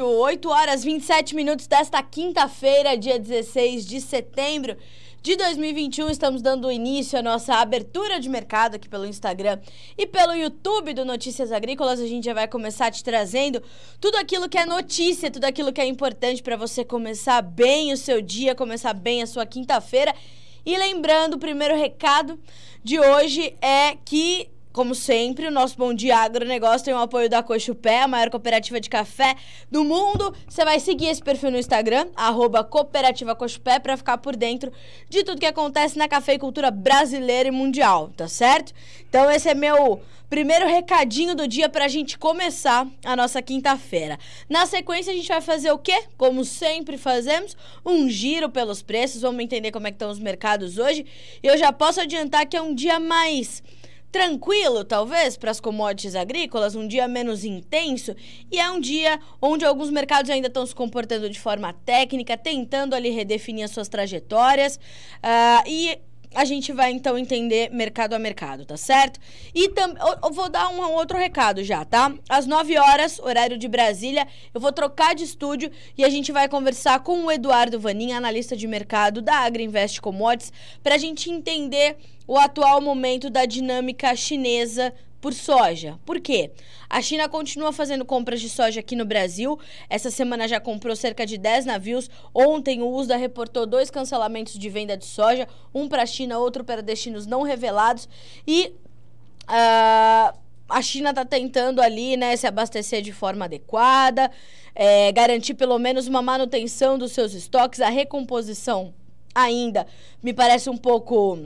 8 horas 27 minutos desta quinta-feira, dia 16 de setembro de 2021. Estamos dando início à nossa abertura de mercado aqui pelo Instagram e pelo YouTube do Notícias Agrícolas. A gente já vai começar te trazendo tudo aquilo que é notícia, tudo aquilo que é importante para você começar bem o seu dia, começar bem a sua quinta-feira. E lembrando, o primeiro recado de hoje é que como sempre, o nosso Bom Dia Agronegócio tem o apoio da Pé, a maior cooperativa de café do mundo. Você vai seguir esse perfil no Instagram, arroba Cooperativa Pé, para ficar por dentro de tudo que acontece na cafeicultura brasileira e mundial, tá certo? Então esse é meu primeiro recadinho do dia para a gente começar a nossa quinta-feira. Na sequência, a gente vai fazer o quê? Como sempre fazemos, um giro pelos preços, vamos entender como é que estão os mercados hoje. Eu já posso adiantar que é um dia mais tranquilo, talvez, para as commodities agrícolas, um dia menos intenso, e é um dia onde alguns mercados ainda estão se comportando de forma técnica, tentando ali redefinir as suas trajetórias. Uh, e a gente vai então entender mercado a mercado, tá certo? E também, eu, eu vou dar um outro recado já, tá? Às 9 horas, horário de Brasília, eu vou trocar de estúdio e a gente vai conversar com o Eduardo Vanin, analista de mercado da Agriinvest Commodities, para a gente entender o atual momento da dinâmica chinesa por soja. Por quê? A China continua fazendo compras de soja aqui no Brasil. Essa semana já comprou cerca de 10 navios. Ontem o USDA reportou dois cancelamentos de venda de soja, um para a China, outro para destinos não revelados. E uh, a China está tentando ali, né, se abastecer de forma adequada, é, garantir pelo menos uma manutenção dos seus estoques, a recomposição ainda me parece um pouco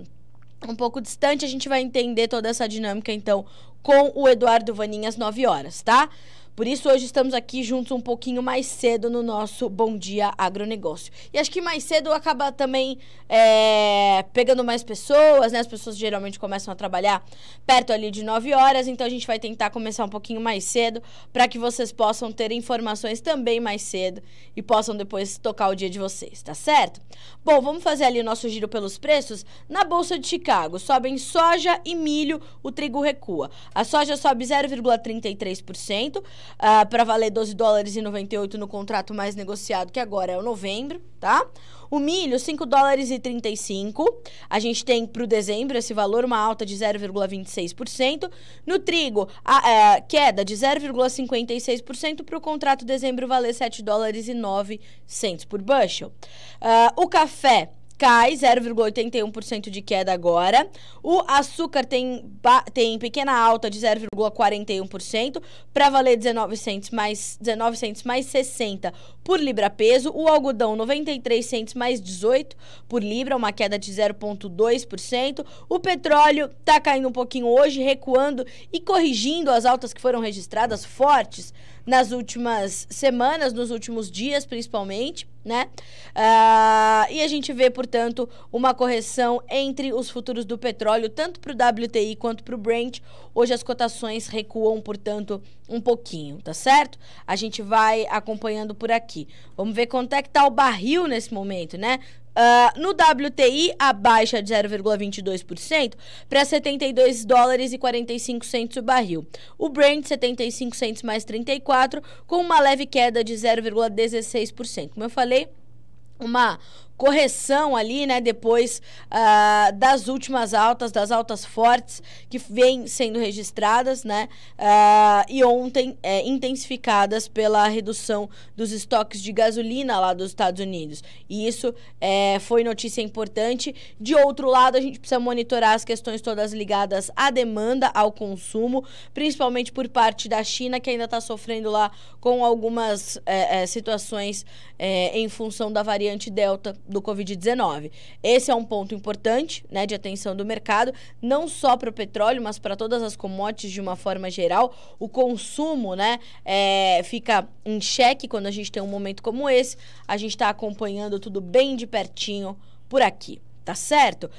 um pouco distante, a gente vai entender toda essa dinâmica, então, com o Eduardo Vaninha às 9 horas, tá? Por isso, hoje estamos aqui juntos um pouquinho mais cedo no nosso Bom Dia Agronegócio. E acho que mais cedo acaba também é, pegando mais pessoas, né? As pessoas geralmente começam a trabalhar perto ali de 9 horas, então a gente vai tentar começar um pouquinho mais cedo para que vocês possam ter informações também mais cedo e possam depois tocar o dia de vocês, tá certo? Bom, vamos fazer ali o nosso giro pelos preços. Na Bolsa de Chicago, sobem soja e milho, o trigo recua. A soja sobe 0,33% uh, ah, para valer 12 dólares e 98 no contrato mais negociado, que agora é o novembro, tá? O milho, 5 dólares e 35. A gente tem para o dezembro esse valor, uma alta de 0,26%. No trigo, a, a é, queda de 0,56% para o contrato dezembro valer 7 dólares e 9 por bushel. Uh, o café, cai 0,81% de queda agora. O açúcar tem, tem pequena alta de 0,41% para valer 19 cents mais 19 cents mais 60 por libra peso, o algodão 93 centos mais 18 por libra, uma queda de 0,2%. O petróleo está caindo um pouquinho hoje, recuando e corrigindo as altas que foram registradas fortes nas últimas semanas, nos últimos dias principalmente, né? Uh, e a gente vê, portanto, uma correção entre os futuros do petróleo, tanto para o WTI quanto para o Brent. Hoje as cotações recuam, portanto, um pouquinho, tá certo? A gente vai acompanhando por aqui aqui. Vamos ver quanto é que tá o barril nesse momento, né? Uh, no WTI, a baixa de 0,22% para 72 dólares e 45 centos o barril. O Brent, 75 centos mais 34, com uma leve queda de 0,16%. Como eu falei, uma correção ali, né, depois uh, das últimas altas, das altas fortes que vêm sendo registradas, né, uh, e ontem é, intensificadas pela redução dos estoques de gasolina lá dos Estados Unidos. E isso é, foi notícia importante. De outro lado, a gente precisa monitorar as questões todas ligadas à demanda, ao consumo, principalmente por parte da China, que ainda está sofrendo lá com algumas é, é situações é, em função da variante Delta do Covid-19. Esse é um ponto importante né, de atenção do mercado, não só para o petróleo, mas para todas as commodities de uma forma geral. O consumo né, é, fica em xeque quando a gente tem um momento como esse. A gente está acompanhando tudo bem de pertinho por aqui tá certo? Uh,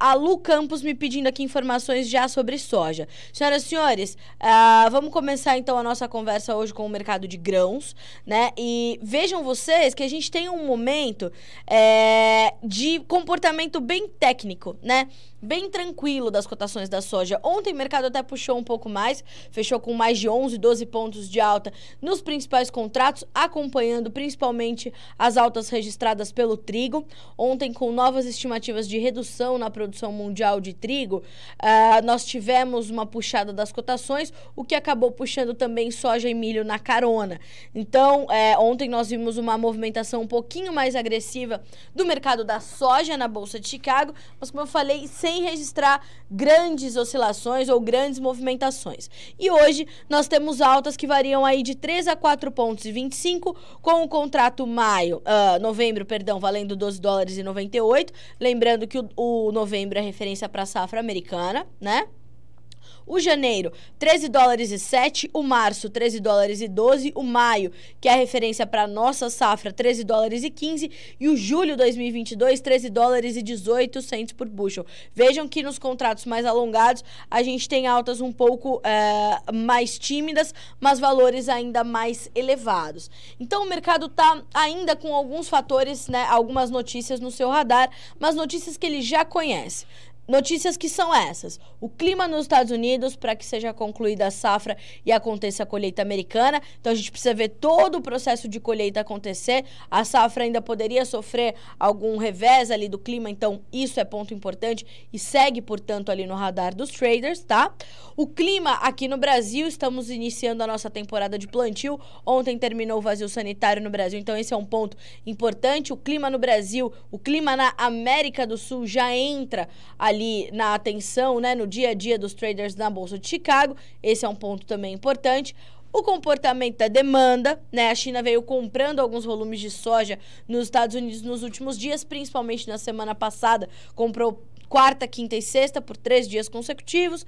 a Lu Campos me pedindo aqui informações já sobre soja. Senhoras e senhores, uh, vamos começar então a nossa conversa hoje com o mercado de grãos, né? E vejam vocês que a gente tem um momento é, de comportamento bem técnico, né? bem tranquilo das cotações da soja. Ontem o mercado até puxou um pouco mais, fechou com mais de 11, 12 pontos de alta nos principais contratos, acompanhando principalmente as altas registradas pelo trigo. Ontem, com novas estimativas de redução na produção mundial de trigo, uh, nós tivemos uma puxada das cotações, o que acabou puxando também soja e milho na carona. Então, é, ontem nós vimos uma movimentação um pouquinho mais agressiva do mercado da soja na Bolsa de Chicago, mas como eu falei, sem registrar grandes oscilações ou grandes movimentações. E hoje nós temos altas que variam aí de 3 a 4 pontos e 25, com o contrato maio, uh, novembro, perdão, valendo 12 dólares e 98. Lembrando que o, o novembro é referência para a safra americana, né? O janeiro, 13 dólares e 7, o março, 13 dólares e 12, o maio, que é a referência para nossa safra, 13 dólares e 15, e o julho 2022, 13 dólares e 18 centos por bushel. Vejam que nos contratos mais alongados a gente tem altas um pouco é, mais tímidas, mas valores ainda mais elevados. Então o mercado está ainda com alguns fatores, né, algumas notícias no seu radar, mas notícias que ele já conhece notícias que são essas: o clima nos Estados Unidos para que seja concluída a safra e aconteça a colheita americana. Então a gente precisa ver todo o processo de colheita acontecer. A safra ainda poderia sofrer algum revés ali do clima, então isso é ponto importante e segue, portanto, ali no radar dos traders, tá? O clima aqui no Brasil, estamos iniciando a nossa temporada de plantio. Ontem terminou o vazio sanitário no Brasil, então esse é um ponto importante. O clima no Brasil, o clima na América do Sul já entra ali ali na atenção, né, no dia a dia dos traders na Bolsa de Chicago. Esse é um ponto também importante. O comportamento da demanda, né? A China veio comprando alguns volumes de soja nos Estados Unidos nos últimos dias, principalmente na semana passada, comprou quarta, quinta e sexta por três dias consecutivos.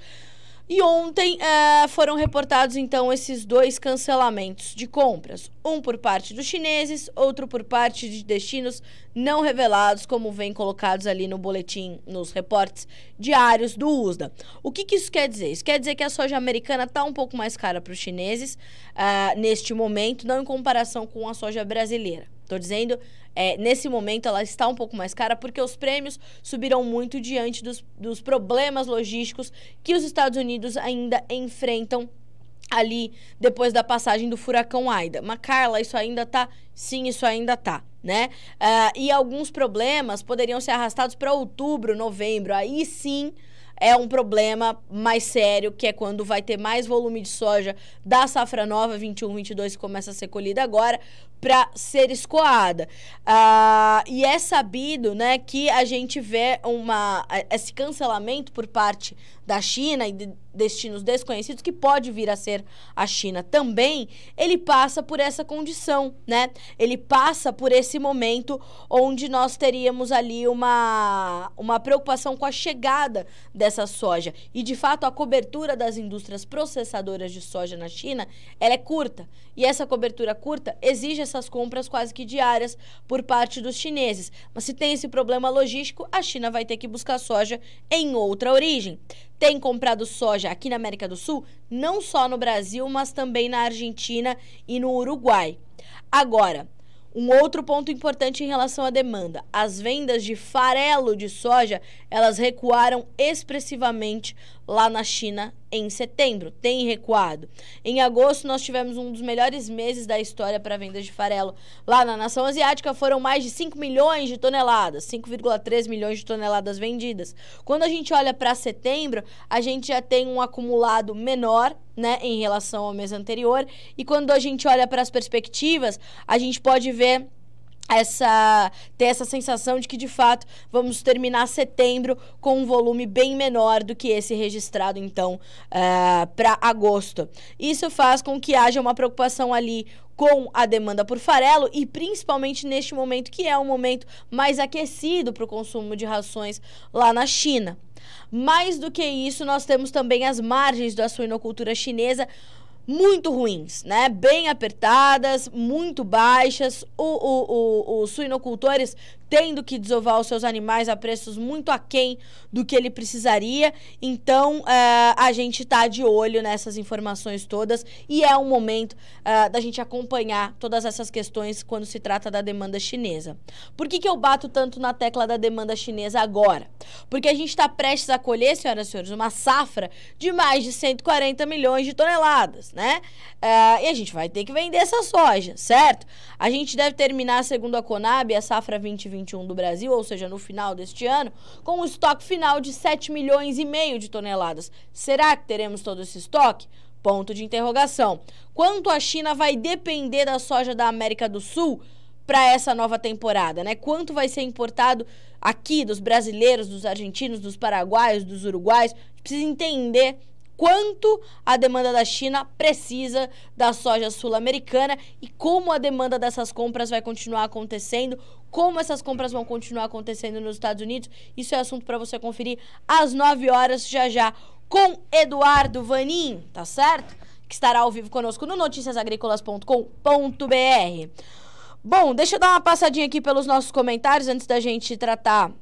E ontem eh, foram reportados então esses dois cancelamentos de compras, um por parte dos chineses, outro por parte de destinos não revelados, como vem colocados ali no boletim, nos reportes diários do USDA. O que, que isso quer dizer? Isso quer dizer que a soja americana está um pouco mais cara para os chineses uh, neste momento, não em comparação com a soja brasileira. Estou dizendo é, nesse momento ela está um pouco mais cara porque os prêmios subiram muito diante dos, dos problemas logísticos que os Estados Unidos ainda enfrentam ali depois da passagem do furacão Aida. Mas Carla, isso ainda tá? Sim, isso ainda tá, né? Uh, e alguns problemas poderiam ser arrastados para outubro, novembro. Aí sim é um problema mais sério, que é quando vai ter mais volume de soja da safra nova 21-22 que começa a ser colhida agora, para ser escoada. Ah, e é sabido né, que a gente vê uma, eh, esse cancelamento por parte da China e de destinos desconhecidos, que pode vir a ser a China também, ele passa por essa condição, né? Ele passa por esse momento onde nós teríamos ali uma, uma preocupação com a chegada dessa soja. E, de fato, a cobertura das indústrias processadoras de soja na China, ela é curta. E essa cobertura curta exige essas compras quase que diárias por parte dos chineses. Mas se tem esse problema logístico, a China vai ter que buscar soja em outra origem. Tem comprado soja aqui na América do Sul, não só no Brasil, mas também na Argentina e no Uruguai. Agora, um outro ponto importante em relação à demanda. As vendas de farelo de soja, elas recuaram expressivamente lá na China em setembro. Tem recuado. Em agosto, nós tivemos um dos melhores meses da história para vendas de farelo. Lá na nação asiática, foram mais de 5 milhões de toneladas, 5,3 milhões de toneladas vendidas. Quando a gente olha para setembro, a gente já tem um acumulado menor, né, em relação ao mês anterior. E quando a gente olha para as perspectivas, a gente pode ver essa ter essa sensação de que de fato vamos terminar setembro com um volume bem menor do que esse registrado então uh, eh, para agosto isso faz com que haja uma preocupação ali com a demanda por farelo e principalmente neste momento que é um momento mais aquecido para o consumo de rações lá na China mais do que isso nós temos também as margens da suinocultura chinesa muito ruins, né? Bem apertadas, muito baixas. O, o, o, os suinocultores tendo que desovar os seus animais a preços muito aquém do que ele precisaria. Então, uh, a gente está de olho nessas informações todas e é um momento uh, da gente acompanhar todas essas questões quando se trata da demanda chinesa. Por que, que eu bato tanto na tecla da demanda chinesa agora? Porque a gente está prestes a colher, senhoras e senhores, uma safra de mais de 140 milhões de toneladas, né? Uh, e a gente vai ter que vender essa soja, certo? A gente deve terminar, segundo a Conab, a safra 2020 2021 do Brasil, ou seja, no final deste ano, com um estoque final de 7 milhões e meio de toneladas. Será que teremos todo esse estoque? Ponto de interrogação. Quanto a China vai depender da soja da América do Sul para essa nova temporada, né? Quanto vai ser importado aqui dos brasileiros, dos argentinos, dos paraguaios, dos uruguais? precisa entender quanto a demanda da China precisa da soja sul-americana e como a demanda dessas compras vai continuar acontecendo, como essas compras vão continuar acontecendo nos Estados Unidos. Isso é assunto para você conferir às 9 horas já já com Eduardo Vanin, tá certo? Que estará ao vivo conosco no noticiasagricolas.com.br. Bom, deixa eu dar uma passadinha aqui pelos nossos comentários antes da gente tratar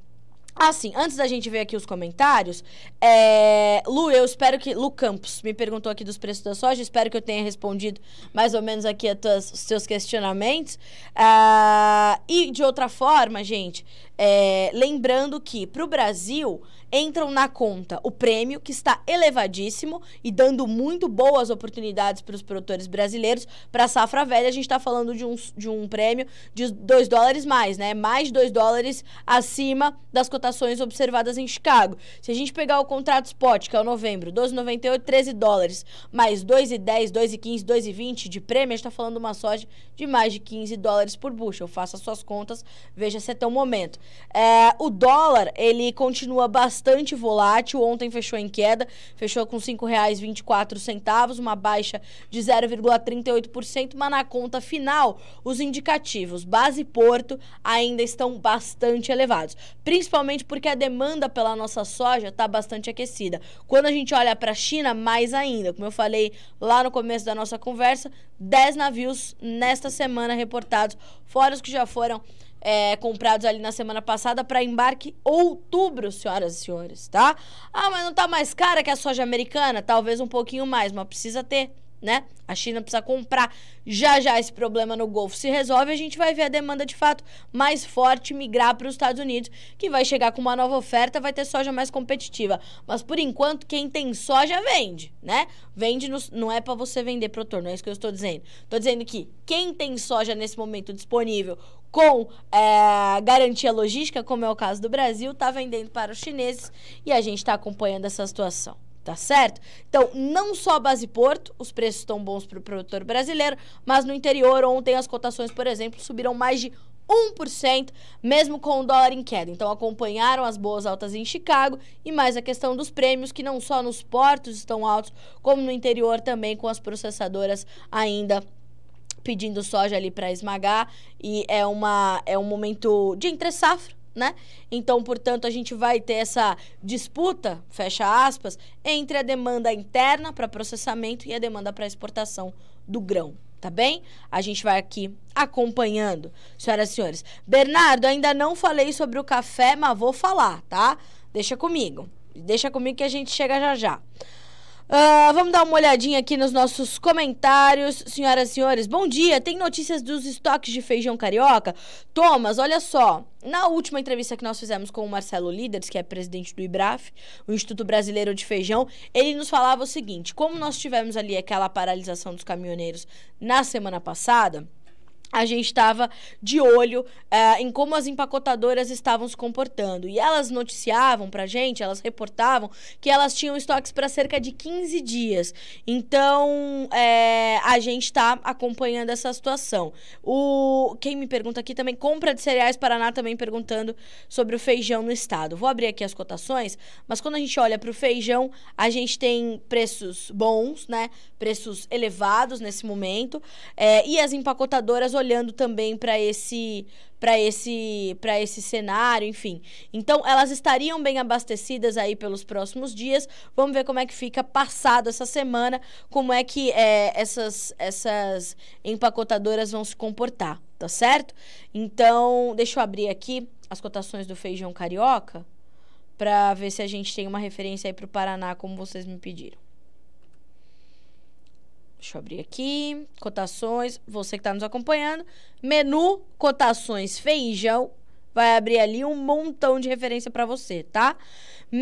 Assim, antes da gente ver aqui os comentários, é... Lu, eu espero que. Lu Campos me perguntou aqui dos preços da soja, espero que eu tenha respondido mais ou menos aqui tuas, os seus questionamentos. Ah, e de outra forma, gente, é... lembrando que para o Brasil, entram na conta o prêmio, que está elevadíssimo e dando muito boas oportunidades para os produtores brasileiros. Para a safra velha, a gente está falando de um, de um prêmio de 2 dólares mais, né? Mais 2 dólares acima das cotações observadas em Chicago. Se a gente pegar o contrato spot, que é o novembro, 12,98, 13 dólares, mais 2,10, 2,15, 2,20 de prêmio, a gente está falando de uma soja de mais de 15 dólares por bushel. Faça suas contas, veja se até o momento. É, o dólar, ele continua bastante bastante volátil. Ontem fechou em queda, fechou com R$ 5,24, uma baixa de 0,38%, mas na conta final, os indicativos base Porto ainda estão bastante elevados, principalmente porque a demanda pela nossa soja está bastante aquecida. Quando a gente olha para a China, mais ainda, como eu falei lá no começo da nossa conversa, 10 navios nesta semana reportados, fora os que já foram é, comprados ali na semana passada para embarque outubro, senhoras e senhores, tá? Ah, mas não tá mais cara que a soja americana? Talvez um pouquinho mais, mas precisa ter né? A China precisa comprar. Já já esse problema no Golfo se resolve, a gente vai ver a demanda de fato mais forte migrar para os Estados Unidos, que vai chegar com uma nova oferta, vai ter soja mais competitiva. Mas por enquanto, quem tem soja vende, né? Vende no, não é para você vender pro torno, é isso que eu estou dizendo. Estou dizendo que quem tem soja nesse momento disponível com é, garantia logística, como é o caso do Brasil, está vendendo para os chineses e a gente está acompanhando essa situação. Tá certo? Então, não só base Porto, os preços estão bons para o produtor brasileiro, mas no interior, ontem as cotações, por exemplo, subiram mais de 1%, mesmo com o dólar em queda. Então, acompanharam as boas altas em Chicago e mais a questão dos prêmios, que não só nos portos estão altos, como no interior também, com as processadoras ainda pedindo soja ali para esmagar. E é, uma, é um momento de entre-safra né? Então, portanto, a gente vai ter essa disputa, fecha aspas, entre a demanda interna para processamento e a demanda para exportação do grão tá bem? A gente vai aqui acompanhando, senhoras e senhores. Bernardo, ainda não falei sobre o café, mas vou falar, tá? Deixa comigo. Deixa comigo que a gente chega já já. Uh, vamos dar uma olhadinha aqui nos nossos comentários. Senhoras e senhores, bom dia. Tem notícias dos estoques de feijão carioca? Thomas, olha só. Na última entrevista que nós fizemos com o Marcelo Líderes, que é presidente do IBRAF, o Instituto Brasileiro de Feijão, ele nos falava o seguinte: como nós tivemos ali aquela paralisação dos caminhoneiros na semana passada a gente estava de olho uh, em como as empacotadoras estavam se comportando. E elas noticiavam para gente, elas reportavam que elas tinham estoques para cerca de 15 dias. Então, é, a gente está acompanhando essa situação. O Quem me pergunta aqui também, compra de cereais Paraná também perguntando sobre o feijão no estado. Vou abrir aqui as cotações, mas quando a gente olha para o feijão, a gente tem preços bons, né? Preços elevados nesse momento. É, e as empacotadoras olhando também para esse para esse para esse cenário, enfim. Então, elas estariam bem abastecidas aí pelos próximos dias. Vamos ver como é que fica passado essa semana, como é que é, essas essas empacotadoras vão se comportar, tá certo? Então, deixa eu abrir aqui as cotações do feijão carioca para ver se a gente tem uma referência aí para o Paraná, como vocês me pediram. Deixa eu abrir aqui. Cotações. Você que está nos acompanhando. Menu, cotações, feijão vai abrir ali um montão de referência para você, tá?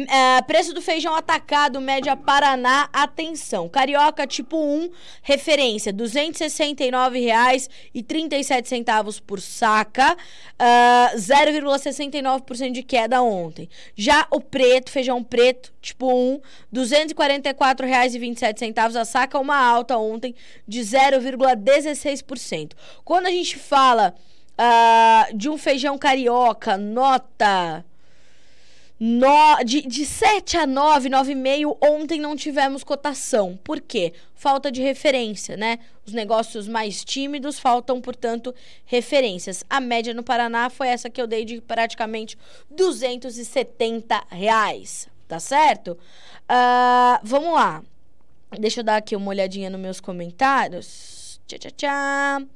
É, preço do feijão atacado, média Paraná, atenção. Carioca tipo 1, referência, R$ 269,37 por saca, uh, ah, 0,69% de queda ontem. Já o preto, feijão preto, tipo 1, R$ 244,27 a saca, uma alta ontem de 0,16%. Quando a gente fala uh, de um feijão carioca, nota. No, de, de 7 a 9, 9,5, ontem não tivemos cotação. Por quê? Falta de referência, né? Os negócios mais tímidos faltam, portanto, referências. A média no Paraná foi essa que eu dei de praticamente 270 reais. Tá certo? Uh, vamos lá. Deixa eu dar aqui uma olhadinha nos meus comentários. Tchau, tchau, tchau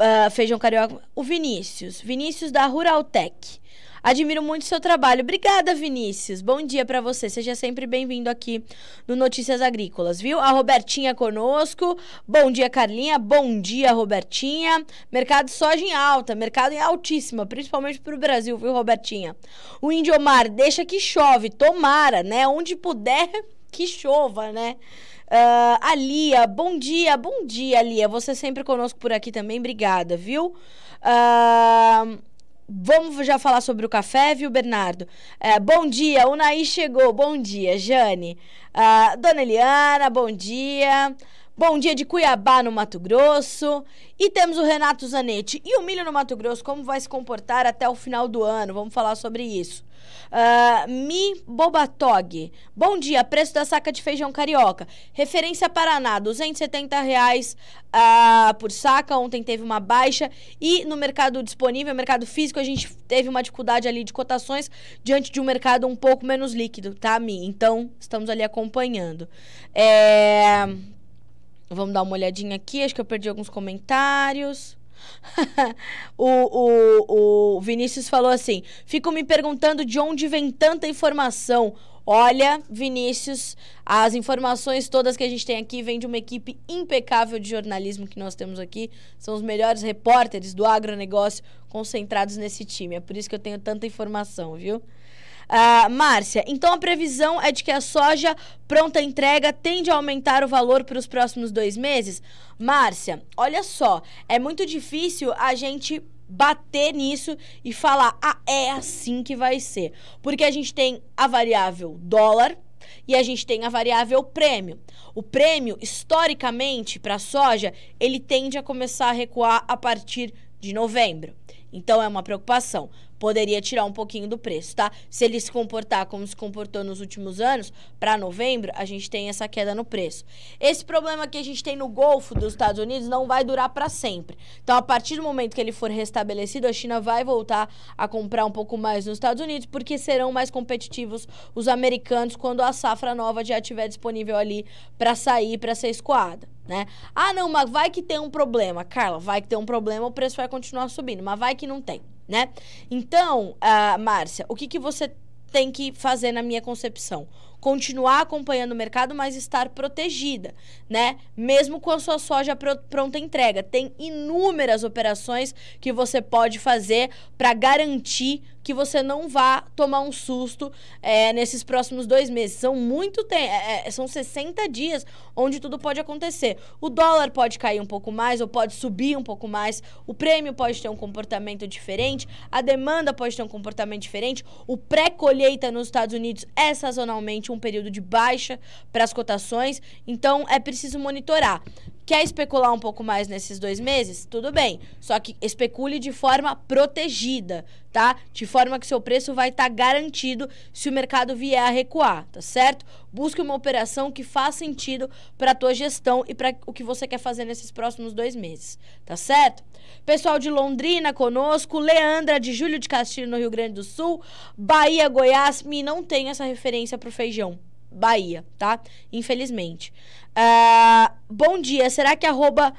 uh, Feijão Carioca. O Vinícius. Vinícius da Ruraltec. Admiro muito seu trabalho. Obrigada, Vinícius. Bom dia para você. Seja sempre bem-vindo aqui no Notícias Agrícolas, viu? A Robertinha conosco. Bom dia, Carlinha. Bom dia, Robertinha. Mercado soja em alta, mercado em altíssima, principalmente para o Brasil, viu, Robertinha? O Omar, deixa que chove, tomara, né? Onde puder, que chova, né? Uh, a Lia, bom dia, bom dia, Lia. Você sempre conosco por aqui também, obrigada, viu? Uh, vamos já falar sobre o café, viu, Bernardo? Uh, bom dia, o Naí chegou, bom dia, Jane. Uh, Dona Eliana, bom dia. Bom Dia de Cuiabá no Mato Grosso. E temos o Renato Zanetti. E o milho no Mato Grosso, como vai se comportar até o final do ano? Vamos falar sobre isso. Uh, Mi Bobatog. Bom dia, preço da saca de feijão carioca. Referência Paraná, 270 reais uh, por saca. Ontem teve uma baixa. E no mercado disponível, mercado físico, a gente teve uma dificuldade ali de cotações diante de um mercado um pouco menos líquido, tá, Mi? Então, estamos ali acompanhando. É... Vamos dar uma olhadinha aqui. Acho que eu perdi alguns comentários. o, o, o Vinícius falou assim: Fico me perguntando de onde vem tanta informação. Olha, Vinícius, as informações todas que a gente tem aqui vêm de uma equipe impecável de jornalismo que nós temos aqui. São os melhores repórteres do agronegócio concentrados nesse time. É por isso que eu tenho tanta informação, viu? Uh, Márcia, então a previsão é de que a soja pronta entrega tende a aumentar o valor para os próximos dois meses? Márcia, olha só, é muito difícil a gente bater nisso e falar, ah, é assim que vai ser. Porque a gente tem a variável dólar e a gente tem a variável prêmio. O prêmio, historicamente, para a soja, ele tende a começar a recuar a partir de novembro. Então é uma preocupação poderia tirar um pouquinho do preço, tá? Se ele se comportar como se comportou nos últimos anos, para novembro, a gente tem essa queda no preço. Esse problema que a gente tem no Golfo dos Estados Unidos não vai durar para sempre. Então, a partir do momento que ele for restabelecido, a China vai voltar a comprar um pouco mais nos Estados Unidos, porque serão mais competitivos os americanos quando a safra nova já estiver disponível ali para sair, para ser escoada. Né? Ah, não, mas vai que tem um problema. Carla, vai que tem um problema, o preço vai continuar subindo, mas vai que não tem né? Então, uh, Márcia, o que, que você tem que fazer na minha concepção? Continuar acompanhando o mercado, mas estar protegida, né? Mesmo com a sua soja pr pronta entrega. Tem inúmeras operações que você pode fazer para garantir que você não vá tomar um susto é, nesses próximos dois meses. São muito tem, é, é, são 60 dias onde tudo pode acontecer. O dólar pode cair um pouco mais ou pode subir um pouco mais. O prêmio pode ter um comportamento diferente. A demanda pode ter um comportamento diferente. O pré-colheita nos Estados Unidos é sazonalmente um período de baixa para as cotações. Então é preciso monitorar. Quer especular um pouco mais nesses dois meses? Tudo bem. Só que especule de forma protegida, tá? De forma que seu preço vai estar tá garantido se o mercado vier a recuar, tá certo? Busque uma operação que faça sentido para a tua gestão e para o que você quer fazer nesses próximos dois meses, tá certo? Pessoal de Londrina conosco, Leandra de Júlio de Castilho no Rio Grande do Sul, Bahia, Goiás, me não tem essa referência o feijão. Bahia, tá? Infelizmente. Uh, bom dia, será que arroba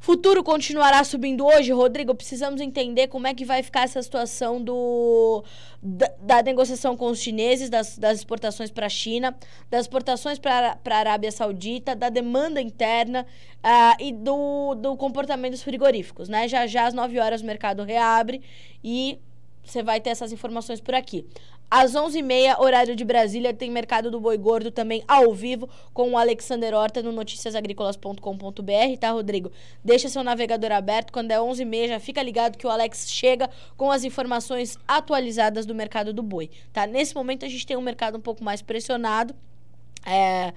futuro continuará subindo hoje? Rodrigo, precisamos entender como é que vai ficar essa situação do, da, da negociação com os chineses, das, das exportações para a China, das exportações para a Arábia Saudita, da demanda interna uh, e do, do comportamento dos frigoríficos, né? Já já às 9 horas o mercado reabre e você vai ter essas informações por aqui. Às 11h30, horário de Brasília, tem Mercado do Boi Gordo também ao vivo com o Alexander Horta no noticiasagricolas.com.br, tá, Rodrigo? Deixa seu navegador aberto. Quando é 11h30, já fica ligado que o Alex chega com as informações atualizadas do Mercado do Boi, tá? Nesse momento, a gente tem um mercado um pouco mais pressionado. É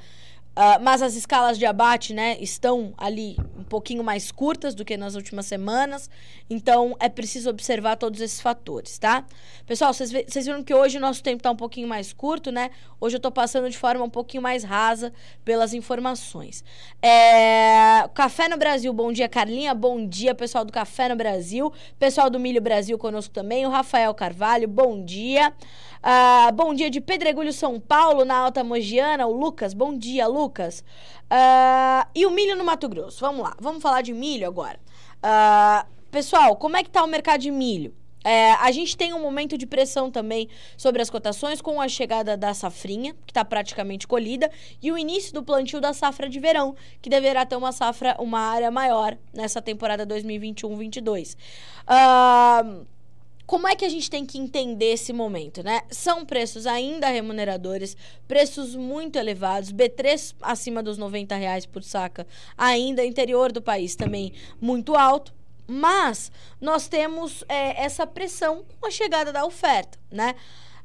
Uh, mas as escalas de abate, né, estão ali um pouquinho mais curtas do que nas últimas semanas. Então é preciso observar todos esses fatores, tá? Pessoal, vocês viram que hoje o nosso tempo está um pouquinho mais curto, né? Hoje eu estou passando de forma um pouquinho mais rasa pelas informações. É... Café no Brasil, bom dia, Carlinha. Bom dia, pessoal do Café no Brasil. Pessoal do Milho Brasil conosco também. O Rafael Carvalho, bom dia. Uh, bom dia de Pedregulho, São Paulo, na Alta Mogiana. O Lucas, bom dia, Lucas. Lucas. Uh, e o milho no Mato Grosso. Vamos lá, vamos falar de milho agora. Uh, pessoal, como é que tá o mercado de milho? É, a gente tem um momento de pressão também sobre as cotações com a chegada da safrinha, que está praticamente colhida, e o início do plantio da safra de verão, que deverá ter uma safra, uma área maior nessa temporada 2021-22. Uh, como é que a gente tem que entender esse momento, né? São preços ainda remuneradores, preços muito elevados, B3 acima dos 90 reais por saca, ainda interior do país também muito alto. Mas nós temos é, essa pressão com a chegada da oferta, né?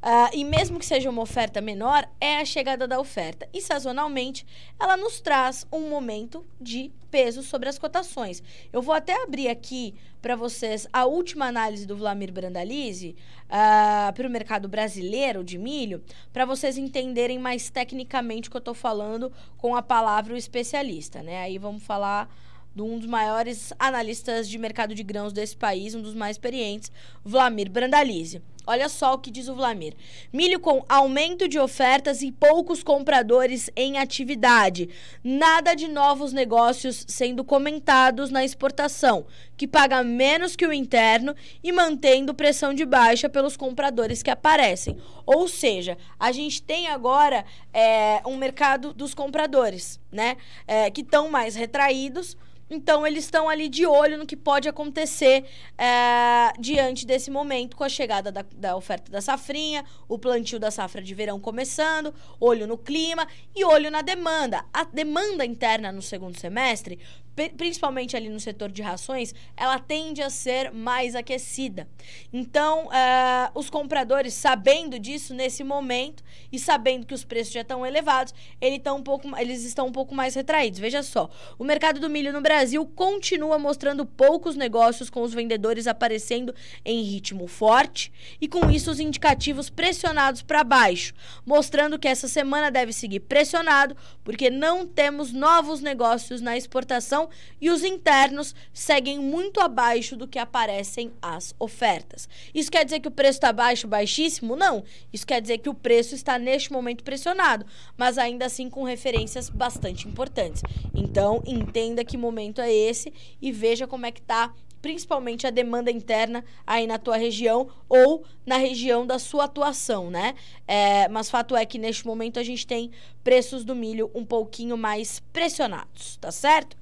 Uh, e mesmo que seja uma oferta menor, é a chegada da oferta. E sazonalmente, ela nos traz um momento de peso sobre as cotações. Eu vou até abrir aqui para vocês a última análise do Vlamir Brandalize uh, ah, para o mercado brasileiro de milho, para vocês entenderem mais tecnicamente o que eu estou falando com a palavra o especialista. Né? Aí vamos falar de um dos maiores analistas de mercado de grãos desse país, um dos mais experientes, Vlamir Brandalize. Olha só o que diz o Vlamir. Milho com aumento de ofertas e poucos compradores em atividade. Nada de novos negócios sendo comentados na exportação, que paga menos que o interno e mantendo pressão de baixa pelos compradores que aparecem. Ou seja, a gente tem agora é, um mercado dos compradores, né? É, que estão mais retraídos então, eles estão ali de olho no que pode acontecer é, diante desse momento, com a chegada da, da, oferta da safrinha, o plantio da safra de verão começando, olho no clima e olho na demanda. A demanda interna no segundo semestre principalmente ali no setor de rações, ela tende a ser mais aquecida. Então, uh, os compradores, sabendo disso nesse momento e sabendo que os preços já estão elevados, ele tá um pouco, eles estão um pouco mais retraídos. Veja só, o mercado do milho no Brasil continua mostrando poucos negócios com os vendedores aparecendo em ritmo forte e com isso os indicativos pressionados para baixo, mostrando que essa semana deve seguir pressionado porque não temos novos negócios na exportação e os internos seguem muito abaixo do que aparecem as ofertas. Isso quer dizer que o preço está baixo, baixíssimo? Não. Isso quer dizer que o preço está neste momento pressionado, mas ainda assim com referências bastante importantes. Então, entenda que momento é esse e veja como é que está principalmente a demanda interna aí na tua região ou na região da sua atuação, né? É, mas fato é que neste momento a gente tem preços do milho um pouquinho mais pressionados, tá certo?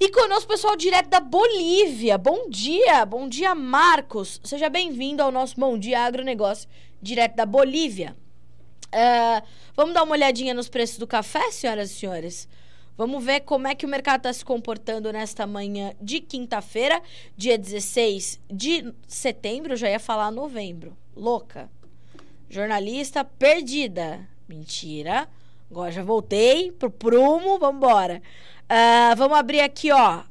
E conosco o pessoal direto da Bolívia. Bom dia, bom dia, Marcos. Seja bem-vindo ao nosso Bom Dia Agronegócio, direto da Bolívia. Uh, vamos dar uma olhadinha nos preços do café, senhoras e senhores? Vamos ver como é que o mercado está se comportando nesta manhã de quinta-feira, dia 16 de setembro. Eu já ia falar novembro. Louca. Jornalista perdida. Mentira. Agora já voltei pro prumo, vambora. Uh, vamos abrir aqui, ó.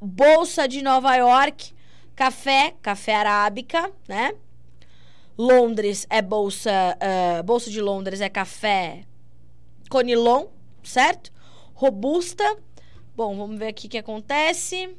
Bolsa de Nova York, café, café arábica, né? Londres é bolsa, uh, bolsa de Londres é café Conilon, certo? Robusta. Bom, vamos ver aqui o que acontece.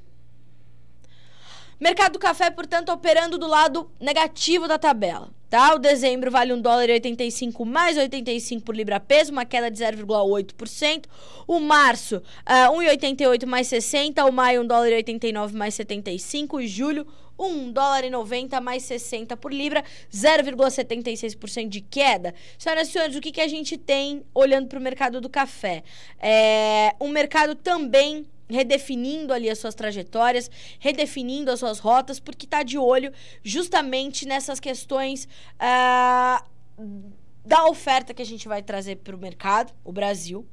Mercado do café, portanto, operando do lado negativo da tabela. Tá? O dezembro vale 1 dólar 85 mais 85 por libra peso, uma queda de 0,8%. O março, uh, ah, 1,88 mais 60. O maio, 1 dólar 89 mais 75. E julho, 1 dólar e 90 mais 60 por libra, 0,76% de queda. Senhoras e senhores, o que, que a gente tem olhando para o mercado do café? É, um mercado também redefinindo ali as suas trajetórias, redefinindo as suas rotas, porque está de olho justamente nessas questões ah, da oferta que a gente vai trazer para o mercado, o Brasil.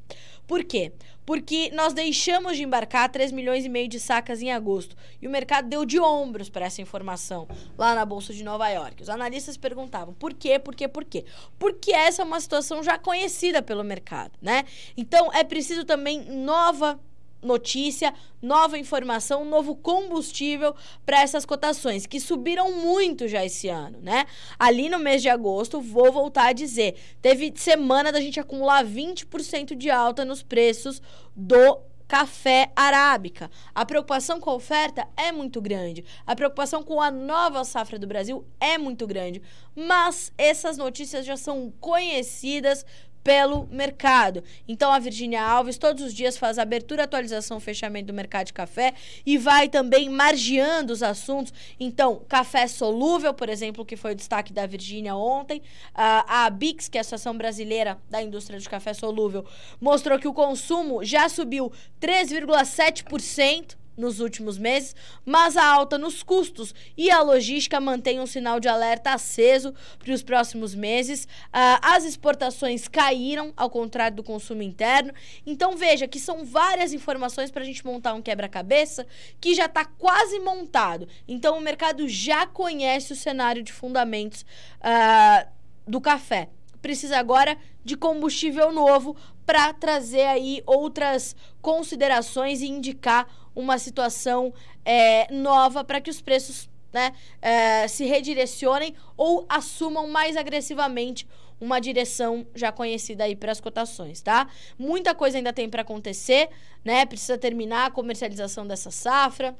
Por quê? Porque nós deixamos de embarcar 3 milhões e meio de sacas em agosto e o mercado deu de ombros para essa informação lá na Bolsa de Nova York. Os analistas perguntavam por quê, por quê, por quê? Porque essa é uma situação já conhecida pelo mercado, né? Então é preciso também nova notícia, nova informação, novo combustível para essas cotações que subiram muito já esse ano, né? Ali no mês de agosto, vou voltar a dizer, teve semana da gente acumular 20% de alta nos preços do café arábica. A preocupação com a oferta é muito grande. A preocupação com a nova safra do Brasil é muito grande. Mas essas notícias já são conhecidas pelo mercado. Então a Virginia Alves todos os dias faz abertura, atualização, fechamento do mercado de café e vai também margiando os assuntos. Então, café solúvel, por exemplo, que foi o destaque da Virginia ontem, a, a Bix, que é a Associação Brasileira da Indústria de Café Solúvel, mostrou que o consumo já subiu 3,7% nos últimos meses, mas a alta nos custos e a logística mantém um sinal de alerta aceso para os próximos meses. Ah, as exportações caíram, ao contrário do consumo interno. Então veja que são várias informações para a gente montar um quebra-cabeça que já está quase montado. Então o mercado já conhece o cenário de fundamentos ah, do café. Precisa agora de combustível novo para trazer aí outras considerações e indicar uma situação é, nova para que os preços né, é, se redirecionem ou assumam mais agressivamente uma direção já conhecida aí para as cotações, tá? Muita coisa ainda tem para acontecer, né? Precisa terminar a comercialização dessa safra.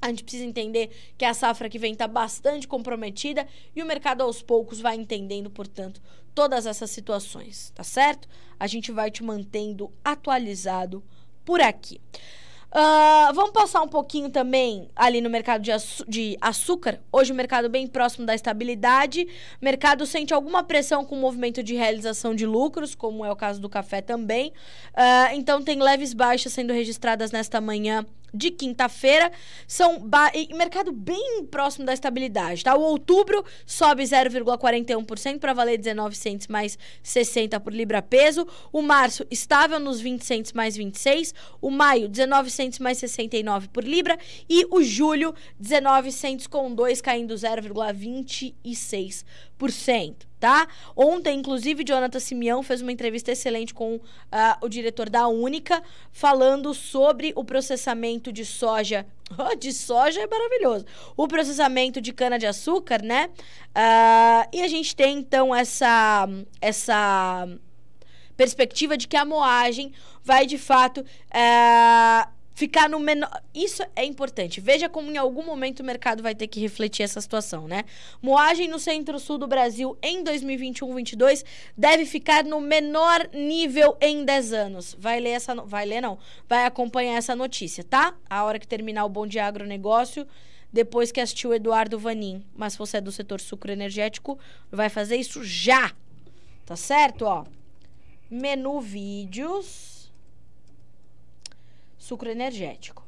A gente precisa entender que a safra que vem está bastante comprometida e o mercado aos poucos vai entendendo, portanto, todas essas situações, tá certo? A gente vai te mantendo atualizado por aqui. Uh, vamos passar um pouquinho também ali no mercado de, de açúcar. Hoje o mercado bem próximo da estabilidade. O mercado sente alguma pressão com o movimento de realização de lucros, como é o caso do café também. Uh, então tem leves baixas sendo registradas nesta manhã de quinta-feira são mercado bem próximo da estabilidade, tá? O outubro sobe 0,41% para valer 19 centes mais 60 por libra-peso. O março estável nos 20 centes mais 26. O maio, 19 centes mais 69 por libra. E o julho, 19 centes com 2 caindo 0,26% tá? Ontem, inclusive, Jonathan Simeão fez uma entrevista excelente com uh, o diretor da Única, falando sobre o processamento de soja. Oh, de soja é maravilhoso. O processamento de cana-de-açúcar, né? Uh, e a gente tem, então, essa. essa perspectiva de que a moagem vai de fato eh, ficar no menor. Isso é importante. Veja como em algum momento o mercado vai ter que refletir essa situação, né? Moagem no centro-sul do Brasil em 2021-22 deve ficar no menor nível em 10 anos. Vai ler essa. No... Vai ler, não. Vai acompanhar essa notícia, tá? A hora que terminar o Bom de Agronegócio. Depois que assistiu Eduardo Vanin. Mas se você é do setor sucroenergético, vai fazer isso já. Tá certo? Ó. Menu vídeos sucro energético.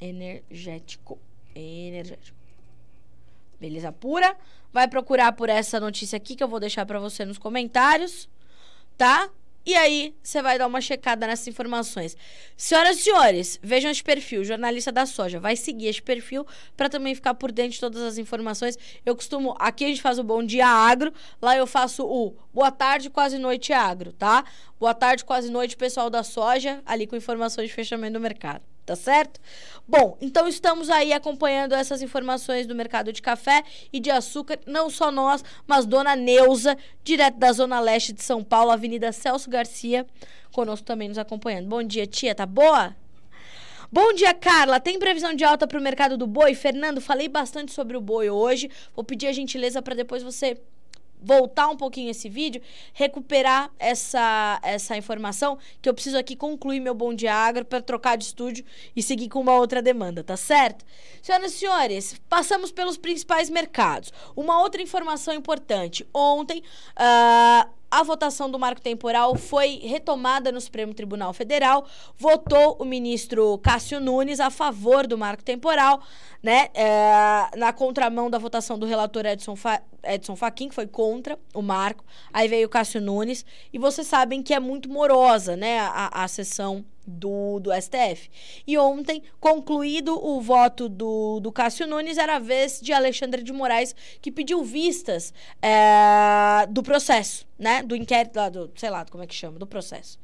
Energético. Energético. Beleza pura? Vai procurar por essa notícia aqui que eu vou deixar para você nos comentários, tá? E aí, você vai dar uma checada nessas informações. Senhoras e senhores, vejam esse perfil, jornalista da soja. Vai seguir esse perfil para também ficar por dentro de todas as informações. Eu costumo, aqui a gente faz o bom dia agro, lá eu faço o boa tarde, quase noite agro, tá? Boa tarde, quase noite, pessoal da soja, ali com informações de fechamento do mercado tá certo? Bom, então estamos aí acompanhando essas informações do mercado de café e de açúcar, não só nós, mas dona Neuza, direto da Zona Leste de São Paulo, Avenida Celso Garcia, conosco também nos acompanhando. Bom dia, tia, tá boa? Bom dia, Carla. Tem previsão de alta para o mercado do boi? Fernando, falei bastante sobre o boi hoje. Vou pedir a gentileza para depois você voltar um pouquinho esse vídeo, recuperar essa, essa informação, que eu preciso aqui concluir meu bom diagro para trocar de estúdio e seguir com uma outra demanda, tá certo? Senhoras e senhores, passamos pelos principais mercados. Uma outra informação importante. Ontem, uh, a votação do marco temporal foi retomada no Supremo Tribunal Federal. Votou o ministro Cássio Nunes a favor do marco temporal, né? É, na contramão da votação do relator Edson, Fa Edson Fachin, que foi contra o marco. Aí veio o Cássio Nunes. E vocês sabem que é muito morosa, né? a, a sessão do, do STF. E ontem, concluído o voto do, do Cássio Nunes, era a vez de Alexandre de Moraes, que pediu vistas é, do processo, né? Do inquérito lá, do, sei lá como é que chama, do processo.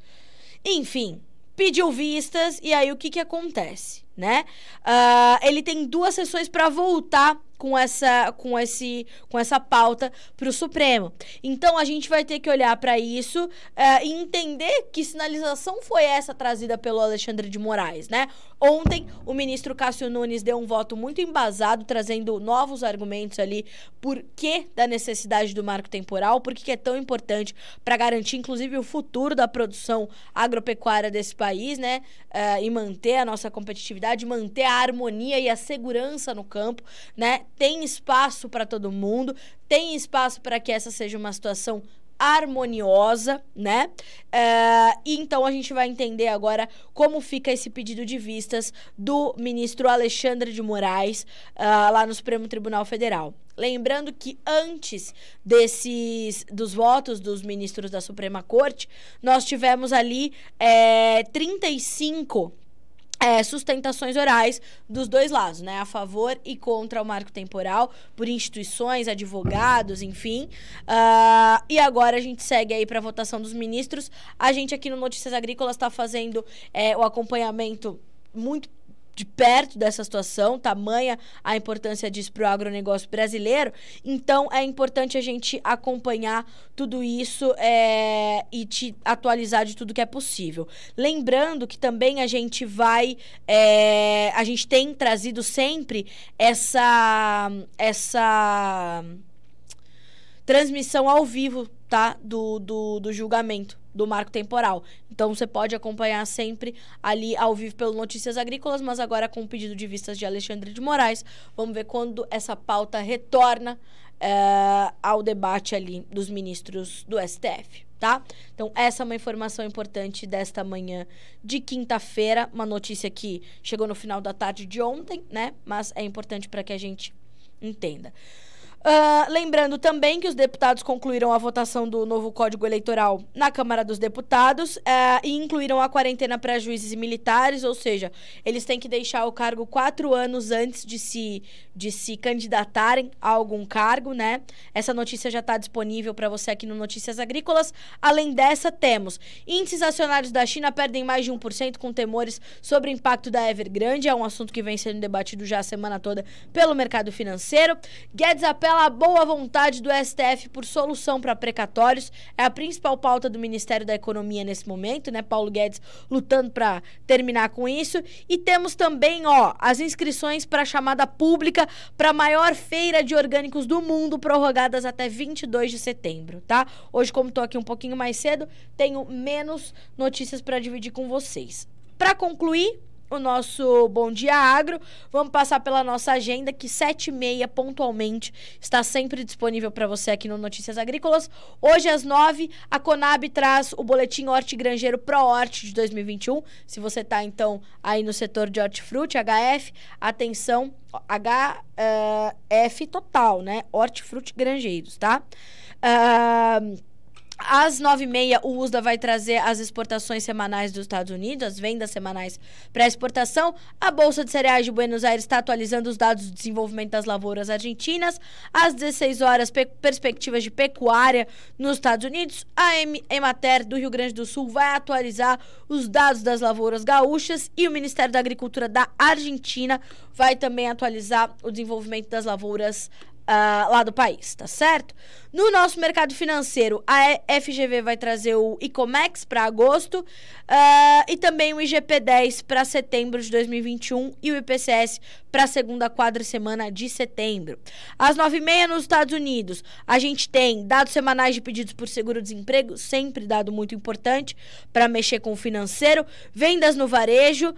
Enfim, pediu vistas e aí o que, que acontece, né? Uh, ele tem duas sessões para voltar com essa com esse com essa pauta para o Supremo. Então a gente vai ter que olhar para isso uh, e entender que sinalização foi essa trazida pelo Alexandre de Moraes, né? Ontem o ministro Cássio Nunes deu um voto muito embasado, trazendo novos argumentos ali por que da necessidade do marco temporal, por que é tão importante para garantir inclusive o futuro da produção agropecuária desse país, né? Uh, e manter a nossa competitividade, manter a harmonia e a segurança no campo, né? Tem espaço para todo mundo, tem espaço para que essa seja uma situação harmoniosa, né? e eh, então a gente vai entender agora como fica esse pedido de vistas do ministro Alexandre de Moraes uh, lá no Supremo Tribunal Federal. Lembrando que antes desses dos votos dos ministros da Suprema Corte, nós tivemos ali é, eh, 35 é, sustentações orais dos dois lados, né? A favor e contra o marco temporal, por instituições, advogados, enfim. Uh, e agora a gente segue aí para a votação dos ministros. A gente aqui no Notícias Agrícolas está fazendo é, o acompanhamento muito de perto dessa situação, tamanha a importância disso para o agronegócio brasileiro. Então é importante a gente acompanhar tudo isso é, e te atualizar de tudo que é possível. Lembrando que também a gente vai, é, a gente tem trazido sempre essa essa transmissão ao vivo, tá? Do, do, do julgamento do marco temporal. Então você pode acompanhar sempre ali ao vivo pelo Notícias Agrícolas, mas agora com o pedido de vistas de Alexandre de Moraes. Vamos ver quando essa pauta retorna é, ao debate ali dos ministros do STF. Tá? Então, essa é uma informação importante desta manhã de quinta-feira. Uma notícia que chegou no final da tarde de ontem, né? Mas é importante para que a gente entenda. Uh, lembrando também que os deputados concluíram a votação do novo Código Eleitoral na Câmara dos Deputados uh, e incluíram a quarentena para juízes e militares, ou seja, eles têm que deixar o cargo quatro anos antes de se, de se candidatarem a algum cargo, né? Essa notícia já está disponível para você aqui no Notícias Agrícolas. Além dessa, temos índices acionários da China perdem mais de 1% com temores sobre o impacto da Evergrande. É um assunto que vem sendo debatido já a semana toda pelo mercado financeiro. Guedes apela a boa vontade do STF por solução para precatórios. É a principal pauta do Ministério da Economia nesse momento, né? Paulo Guedes lutando para terminar com isso. E temos também, ó, as inscrições para chamada pública para a maior feira de orgânicos do mundo, prorrogadas até 22 de setembro, tá? Hoje, como tô aqui um pouquinho mais cedo, tenho menos notícias para dividir com vocês. Para concluir, o nosso Bom Dia Agro. Vamos passar pela nossa agenda, que sete e meia pontualmente está sempre disponível para você aqui no Notícias Agrícolas. Hoje às nove a Conab traz o boletim Grangeiro Pro Horte de 2021. Se você está, então, aí no setor de hortifruti, HF, atenção, HF eh, total, né? Hortifruti Grangeiros, tá? Uh às nove e meia, o USDA vai trazer as exportações semanais dos Estados Unidos, as vendas semanais para exportação. A Bolsa de Cereais de Buenos Aires está atualizando os dados de desenvolvimento das lavouras argentinas. Às 16 horas, pe perspectivas de pecuária nos Estados Unidos. A em Emater do Rio Grande do Sul vai atualizar os dados das lavouras gaúchas. E o Ministério da Agricultura da Argentina vai também atualizar o desenvolvimento das lavouras uh, lá do país, tá certo? No nosso mercado financeiro, a FGV vai trazer o Icomex para agosto uh, e também o IGP-10 para setembro de 2021 e o IPCS para a segunda quadra semana de setembro. Às nove e meia nos Estados Unidos, a gente tem dados semanais de pedidos por seguro-desemprego, sempre dado muito importante para mexer com o financeiro, vendas no varejo, uh,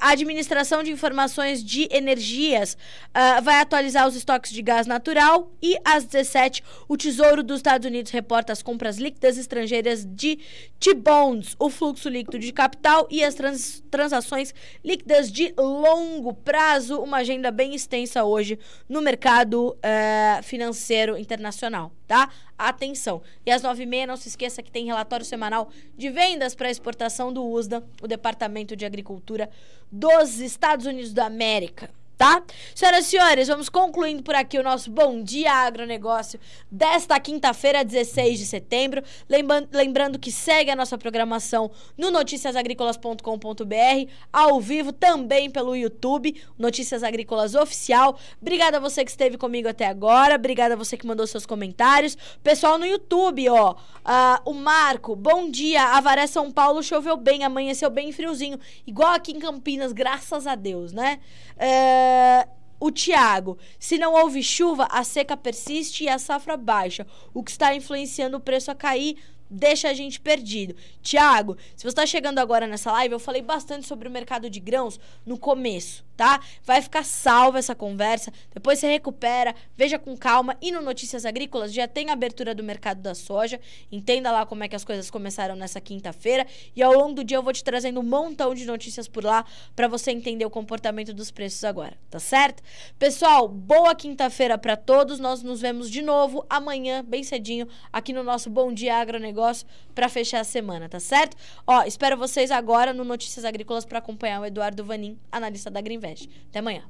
administração de informações de energias, uh, vai atualizar os estoques de gás gás natural. E às 17, o Tesouro dos Estados Unidos reporta as compras líquidas estrangeiras de T-bonds, o fluxo líquido de capital e as trans transações líquidas de longo prazo. Uma agenda bem extensa hoje no mercado é, financeiro internacional, tá? Atenção. E às 9h30, não se esqueça que tem relatório semanal de vendas para exportação do USDA, o Departamento de Agricultura dos Estados Unidos da América tá? Senhoras e senhores, vamos concluindo por aqui o nosso Bom Dia Agronegócio desta quinta-feira, 16 de setembro. Lembra lembrando que segue a nossa programação no noticiasagricolas.com.br, ao vivo também pelo YouTube, Notícias Agrícolas Oficial. Obrigada a você que esteve comigo até agora, obrigada a você que mandou seus comentários. Pessoal no YouTube, ó, uh, o Marco, bom dia, Avaré São Paulo choveu bem, amanheceu bem friozinho, igual aqui em Campinas, graças a Deus, né? É... Ah, o Tiago, se não houve chuva, a seca persiste e a safra baixa, o que está influenciando o preço a cair deixa a gente perdido. Tiago, se você está chegando agora nessa live, eu falei bastante sobre o mercado de grãos no começo, tá? Vai ficar salva essa conversa, depois você recupera, veja com calma. E no Notícias Agrícolas já tem a abertura do mercado da soja, entenda lá como é que as coisas começaram nessa quinta-feira. E ao longo do dia eu vou te trazendo um montão de notícias por lá para você entender o comportamento dos preços agora, tá certo? Pessoal, boa quinta-feira para todos. Nós nos vemos de novo amanhã, bem cedinho, aqui no nosso Bom Dia Agronegócio negócio para fechar a semana, tá certo? Ó, espero vocês agora no Notícias Agrícolas para acompanhar o Eduardo Vanin, analista da Greenvest. Até amanhã.